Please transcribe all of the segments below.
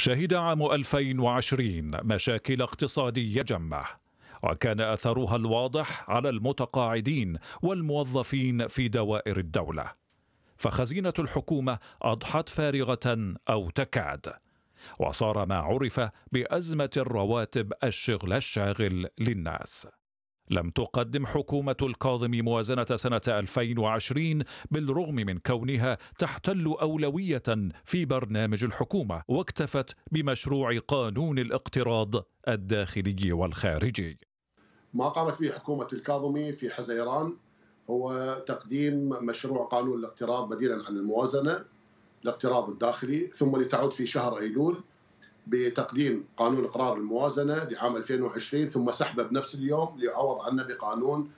شهد عام 2020 مشاكل اقتصادية جمة وكان أثرها الواضح على المتقاعدين والموظفين في دوائر الدولة فخزينة الحكومة أضحت فارغة أو تكاد وصار ما عرف بأزمة الرواتب الشغل الشاغل للناس لم تقدم حكومة الكاظم موازنة سنة 2020 بالرغم من كونها تحتل أولوية في برنامج الحكومة واكتفت بمشروع قانون الاقتراض الداخلي والخارجي ما قامت به حكومة الكاظمي في حزيران هو تقديم مشروع قانون الاقتراض بديلا عن الموازنة الاقتراض الداخلي ثم لتعود في شهر أيلول بتقديم قانون اقرار الموازنه لعام 2020 ثم سحبه بنفس اليوم ليعوض عنه بقانون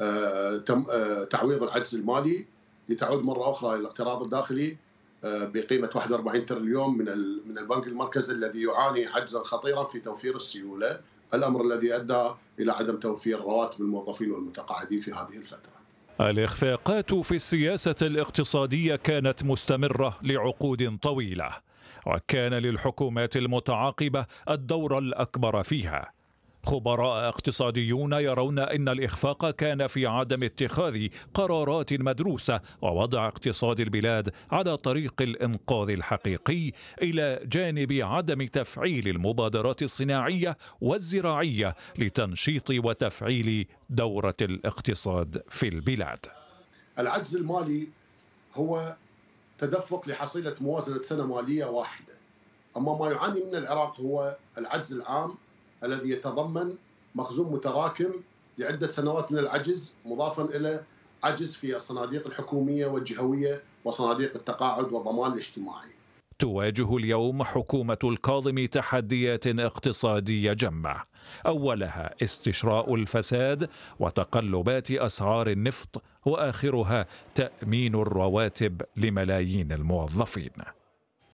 آه، آه، تعويض العجز المالي لتعود مره اخرى الى الاقتراض الداخلي آه، بقيمه 41 ترليون من من البنك المركزي الذي يعاني عجزا خطيرا في توفير السيوله، الامر الذي ادى الى عدم توفير رواتب الموظفين والمتقاعدين في هذه الفتره. الاخفاقات في السياسه الاقتصاديه كانت مستمره لعقود طويله. وكان للحكومات المتعاقبه الدور الاكبر فيها خبراء اقتصاديون يرون ان الاخفاق كان في عدم اتخاذ قرارات مدروسه ووضع اقتصاد البلاد على طريق الانقاذ الحقيقي الى جانب عدم تفعيل المبادرات الصناعيه والزراعيه لتنشيط وتفعيل دوره الاقتصاد في البلاد. العجز المالي هو تدفق لحصيلة موازنة سنة مالية واحدة أما ما يعاني من العراق هو العجز العام الذي يتضمن مخزون متراكم لعدة سنوات من العجز مضافا إلى عجز في الصناديق الحكومية والجهوية وصناديق التقاعد والضمان الاجتماعي تواجه اليوم حكومة الكاظم تحديات اقتصادية جمة أولها استشراء الفساد وتقلبات أسعار النفط وآخرها تأمين الرواتب لملايين الموظفين